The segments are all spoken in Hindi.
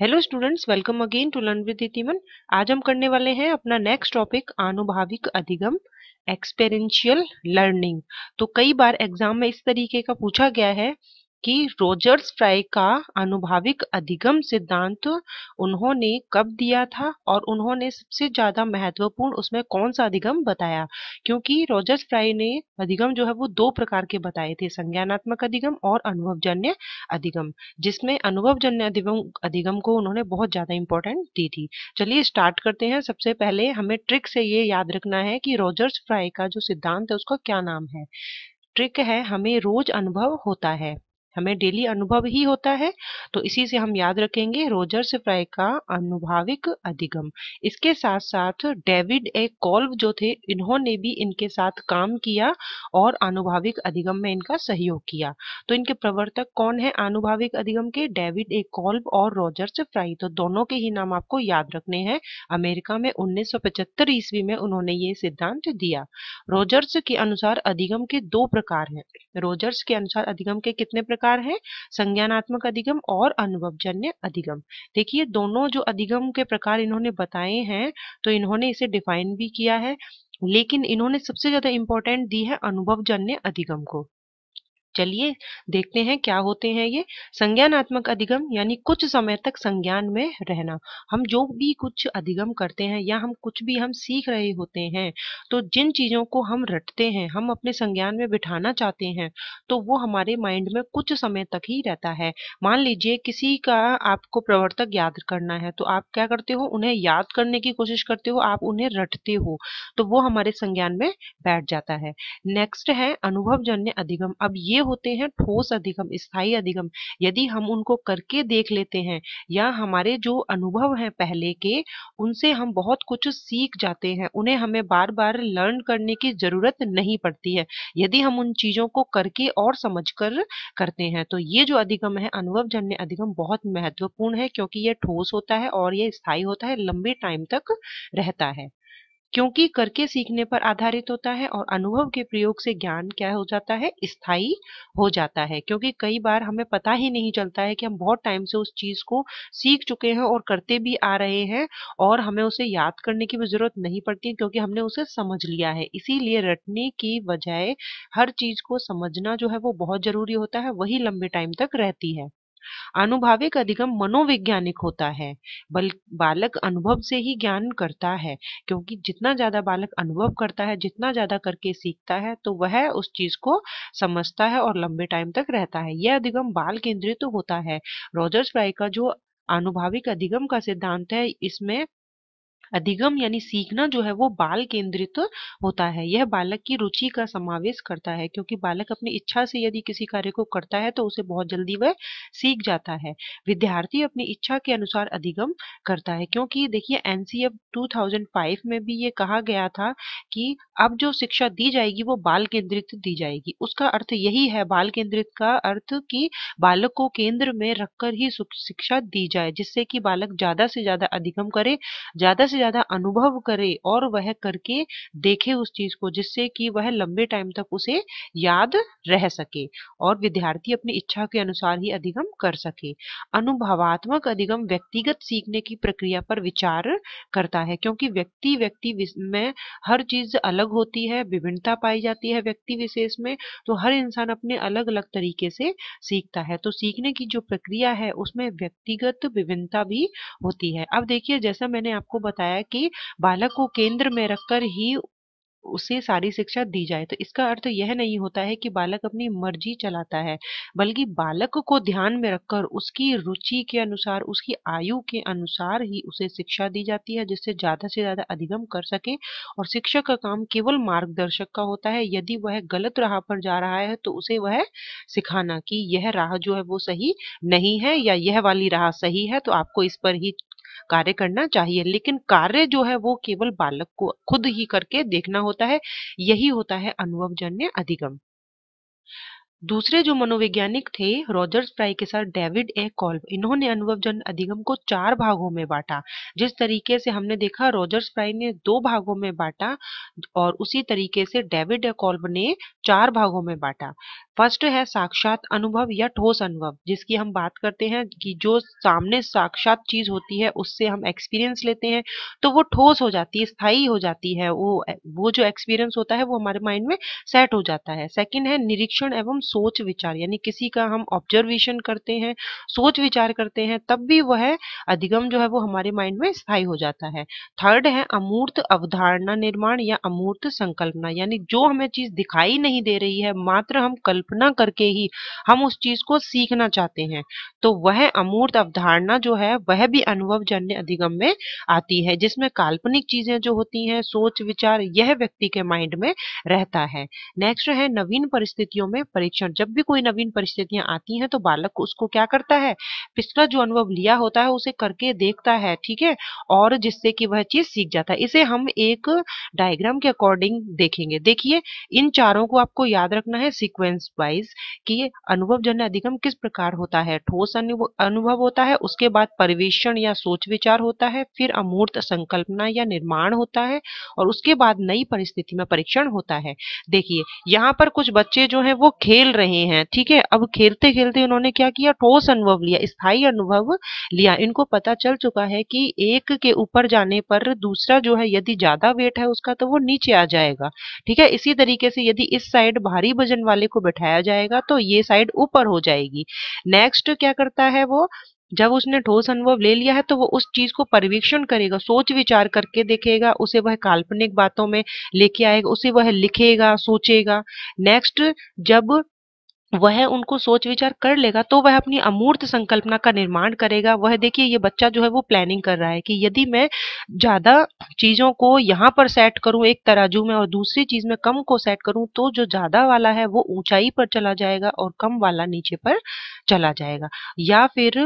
hello students welcome again to learn with Timan आज हम करने वाले हैं अपना नेक्स्ट टॉपिक आनुभाविक अधिगम एक्सपेरेंशियल लर्निंग तो कई बार एग्जाम में इस तरीके का पूछा गया है कि रोजर्स फ्राई का अनुभाविक अधिगम सिद्धांत उन्होंने कब दिया था और उन्होंने सबसे ज़्यादा महत्वपूर्ण उसमें कौन सा अधिगम बताया क्योंकि रोजर्स फ्राई ने अधिगम जो है वो दो प्रकार के बताए थे संज्ञानात्मक अधिगम और अनुभवजन्य अधिगम जिसमें अनुभवजन्य अधिगम अधिगम को उन्होंने बहुत ज़्यादा इंपॉर्टेंट दी थी चलिए स्टार्ट करते हैं सबसे पहले हमें ट्रिक से ये याद रखना है कि रोजर्स फ्राई का जो सिद्धांत है उसका क्या नाम है ट्रिक है हमें रोज अनुभव होता है हमें डेली अनुभव ही होता है तो इसी से हम याद रखेंगे रोजर्स फ्राई का अनुभाविक अधिगम इसके साथ साथ डेविड ए कॉल्व जो थे इन्होंने भी इनके साथ काम किया और अनुभाविक अधिगम में इनका सहयोग किया तो इनके प्रवर्तक कौन है अनुभाविक अधिगम के डेविड ए कॉल्व और रोजर्स फ्राई तो दोनों के ही नाम आपको याद रखने हैं अमेरिका में 1975 ईस्वी में उन्होंने ये सिद्धांत दिया रोजर्स के अनुसार अधिगम के दो प्रकार हैं रोजर्स के अनुसार अधिगम के कितने प्रकार प्रकार है संज्ञानात्मक अधिगम और जन्य अधिगम देखिए दोनों जो अधिगम के प्रकार इन्होंने बताए हैं तो इन्होंने इसे डिफाइन भी किया है लेकिन इन्होंने सबसे ज्यादा इंपॉर्टेंट दी है अनुभवजन्य अधिगम को चलिए देखते हैं क्या होते हैं ये संज्ञानात्मक अधिगम यानी कुछ समय तक संज्ञान में रहना हम जो भी कुछ अधिगम करते हैं या हम कुछ भी हम सीख रहे होते हैं तो जिन चीज़ों को हम रटते हैं हम अपने संज्ञान में बिठाना चाहते हैं तो वो हमारे माइंड में कुछ समय तक ही रहता है मान लीजिए किसी का आपको प्रवर्तक याद करना है तो आप क्या करते हो उन्हें याद करने की कोशिश करते हो आप उन्हें रटते हो तो वो हमारे संज्ञान में बैठ जाता है नेक्स्ट है अनुभवजन्य अधिगम अब ये होते हैं ठोस अधिगम स्थायी अधिगम यदि हम उनको करके देख लेते हैं या हमारे जो अनुभव हैं पहले के उनसे हम बहुत कुछ सीख जाते हैं उन्हें हमें बार बार लर्न करने की जरूरत नहीं पड़ती है यदि हम उन चीजों को करके और समझ कर करते हैं तो ये जो अधिगम है अनुभव जन्य अधिगम बहुत महत्वपूर्ण है क्योंकि यह ठोस होता है और यह स्थायी होता है लंबे टाइम तक रहता है क्योंकि करके सीखने पर आधारित होता है और अनुभव के प्रयोग से ज्ञान क्या हो जाता है स्थायी हो जाता है क्योंकि कई बार हमें पता ही नहीं चलता है कि हम बहुत टाइम से उस चीज को सीख चुके हैं और करते भी आ रहे हैं और हमें उसे याद करने की भी जरूरत नहीं पड़ती क्योंकि हमने उसे समझ लिया है इसीलिए रटने की बजाय हर चीज को समझना जो है वो बहुत जरूरी होता है वही लंबे टाइम तक रहती है आनुभाविक अधिगम मनोवैज्ञानिक होता है बल बालक अनुभव से ही ज्ञान करता है क्योंकि जितना ज्यादा बालक अनुभव करता है जितना ज्यादा करके सीखता है तो वह उस चीज को समझता है और लंबे टाइम तक रहता है यह अधिगम बाल केंद्रित तो होता है रॉजर्स राय का जो आनुभाविक अधिगम का सिद्धांत है इसमें अधिगम यानी सीखना जो है वो बाल केंद्रित होता है यह बालक की रुचि का समावेश करता है क्योंकि बालक अपनी इच्छा से यदि किसी कार्य को करता है तो उसे बहुत जल्दी वह सीख जाता है विद्यार्थी अपनी इच्छा के अनुसार अधिगम करता है क्योंकि देखिए एनसीएफ 2005 में भी ये कहा गया था कि अब जो शिक्षा दी जाएगी वो बाल केंद्रित दी जाएगी उसका अर्थ यही है बाल केंद्रित का अर्थ की बालक को केंद्र में रखकर ही शिक्षा दी जाए जिससे कि बालक ज्यादा से ज्यादा अधिगम करे ज्यादा से से ज्यादा अनुभव करे और वह करके देखे उस चीज को जिससे कि वह लंबे टाइम तक उसे याद रह सके और विद्यार्थी अपनी इच्छा के अनुसार ही अधिगम कर सके अनुभवात्मक अधिगम व्यक्तिगत सीखने की प्रक्रिया पर विचार करता है क्योंकि व्यक्ति व्यक्ति में हर चीज अलग होती है विभिन्नता पाई जाती है व्यक्ति विशेष में तो हर इंसान अपने अलग अलग तरीके से सीखता है तो सीखने की जो प्रक्रिया है उसमें व्यक्तिगत विभिन्नता भी होती है अब देखिए जैसा मैंने आपको बताया बताया कि बालक को केंद्र में रखकर ही उसे सारी शिक्षा दी जाए तो इसका अर्थ यह नहीं होता है कि बालक अपनी मर्जी चलाता है बल्कि बालक को ध्यान में रखकर उसकी रुचि के अनुसार उसकी आयु के अनुसार ही उसे शिक्षा दी जाती है जिससे ज्यादा से ज्यादा अधिगम कर सके और शिक्षक का काम केवल मार्गदर्शक का होता है यदि वह गलत राह पर जा रहा है तो उसे वह सिखाना कि यह राह जो है वो सही नहीं है या यह वाली राह सही है तो आपको इस पर ही कार्य करना चाहिए लेकिन कार्य जो है वो केवल बालक को खुद ही करके देखना होता है यही होता है अनुभवजन्य अधिगम दूसरे जो मनोवैज्ञानिक थे रॉजर्स फ्राई के साथ डेविड ए कॉल्व इन्होंने अनुभव जन अधिगम को चार भागों में बांटा जिस तरीके से हमने देखा रॉजर्स फ्राई ने दो भागों में बांटा और उसी तरीके से डेविड ए कॉल्व ने चार भागों में बांटा फर्स्ट है साक्षात अनुभव या ठोस अनुभव जिसकी हम बात करते हैं कि जो सामने साक्षात चीज होती है उससे हम एक्सपीरियंस लेते हैं तो वो ठोस हो जाती है स्थायी हो जाती है वो वो जो एक्सपीरियंस होता है वो हमारे माइंड में सेट हो जाता है सेकेंड है निरीक्षण एवं सोच विचार यानी किसी का हम ऑब्जर्वेशन करते हैं सोच विचार करते हैं तब भी वह अधिगम जो है वो हमारे माइंड में स्थायी हो जाता है थर्ड है अमूर्त अवधारणा निर्माण या अमूर्त संकल्पना यानी जो हमें चीज दिखाई नहीं दे रही है मात्र हम कल्पना करके ही हम उस चीज को सीखना चाहते हैं तो वह अमूर्त अवधारणा जो है वह भी अनुभव जन्य अधिगम में आती है जिसमें काल्पनिक चीजें जो होती हैं सोच विचार यह व्यक्ति के माइंड में रहता है नेक्स्ट है नवीन परिस्थितियों में परीक्षा परीक्षण जब भी कोई नवीन परिस्थितियां आती हैं तो बालक उसको क्या करता है पिछला जो अनुभव लिया होता है उसे करके देखता है ठीक है और जिससे कि वह चीज सीख जाता है इसे हम एक डायग्राम के अकॉर्डिंग देखेंगे देखिए इन चारों को आपको याद रखना है सिक्वेंस वाइज कि अनुभव जन्य अधिगम किस प्रकार होता है ठोस अनुभव होता है उसके बाद परिवेशन या सोच विचार होता है फिर अमूर्त संकल्पना या निर्माण होता है और उसके बाद नई परिस्थिति में परीक्षण होता है देखिए यहाँ पर कुछ बच्चे जो हैं वो खेल खेल रहे हैं ठीक है अब खेलते खेलते उन्होंने क्या किया ठोस अनुभव लिया स्थायी अनुभव लिया इनको पता चल चुका है कि एक के ऊपर जाने पर दूसरा जो है यदि ज्यादा वेट है उसका तो वो नीचे आ जाएगा ठीक है इसी तरीके से यदि इस साइड भारी वजन वाले को बैठाया जाएगा तो ये साइड ऊपर हो जाएगी नेक्स्ट क्या करता है वो जब उसने ठोस अनुभव ले लिया है तो वो उस चीज को परिवीक्षण करेगा सोच विचार करके देखेगा उसे वह काल्पनिक बातों में लेके आएगा उसे वह लिखेगा सोचेगा नेक्स्ट जब वह उनको सोच विचार कर लेगा तो वह अपनी अमूर्त संकल्पना का निर्माण करेगा वह देखिए ये बच्चा जो है वो प्लानिंग कर रहा है कि यदि मैं ज्यादा चीजों को यहाँ पर सेट करूं एक तराजू में और दूसरी चीज में कम को सेट करूं तो जो ज्यादा वाला है वो ऊंचाई पर चला जाएगा और कम वाला नीचे पर चला जाएगा या फिर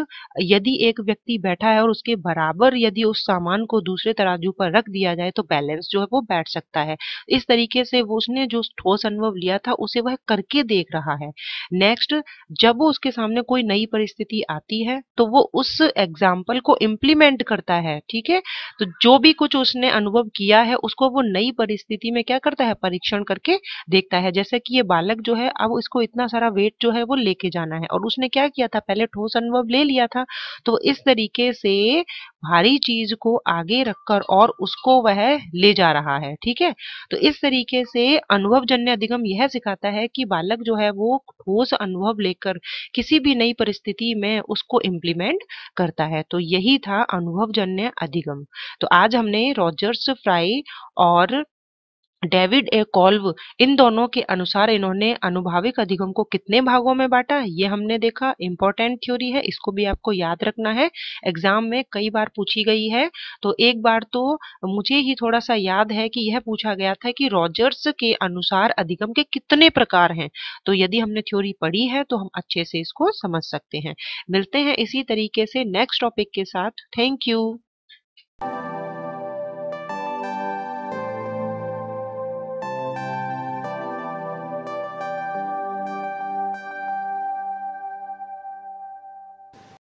यदि एक व्यक्ति बैठा है और उसके बराबर यदि उस सामान को दूसरे तराजू पर रख दिया जाए तो बैलेंस जो है वो बैठ सकता है इस तरीके से वो उसने जो ठोस अनुभव लिया था उसे वह करके देख रहा है नेक्स्ट जब वो उसके सामने कोई नई परिस्थिति आती है तो वो उस एग्जाम्पल को इम्प्लीमेंट करता है ठीक है तो जो भी कुछ उसने अनुभव किया है उसको वो नई परिस्थिति में क्या करता है परीक्षण करके देखता है जैसे कि ये बालक जो है अब इसको इतना सारा वेट जो है वो लेके जाना है और उसने क्या किया था पहले ठोस अनुभव ले लिया था तो इस तरीके से भारी चीज को आगे रखकर और उसको वह ले जा रहा है ठीक है तो इस तरीके से अनुभव जन्य अधिगम यह सिखाता है कि बालक जो है वो ठोस अनुभव लेकर किसी भी नई परिस्थिति में उसको इम्प्लीमेंट करता है तो यही था अनुभवजन्य अधिगम तो आज हमने रॉजर्स फ्राई और डेविड ए कॉल्व इन दोनों के अनुसार इन्होंने अनुभाविक अधिगम को कितने भागों में बांटा ये हमने देखा इंपॉर्टेंट थ्योरी है इसको भी आपको याद रखना है एग्जाम में कई बार पूछी गई है तो एक बार तो मुझे ही थोड़ा सा याद है कि यह पूछा गया था कि रॉजर्स के अनुसार अधिगम के कितने प्रकार हैं तो यदि हमने थ्योरी पढ़ी है तो हम अच्छे से इसको समझ सकते हैं मिलते हैं इसी तरीके से नेक्स्ट टॉपिक के साथ थैंक यू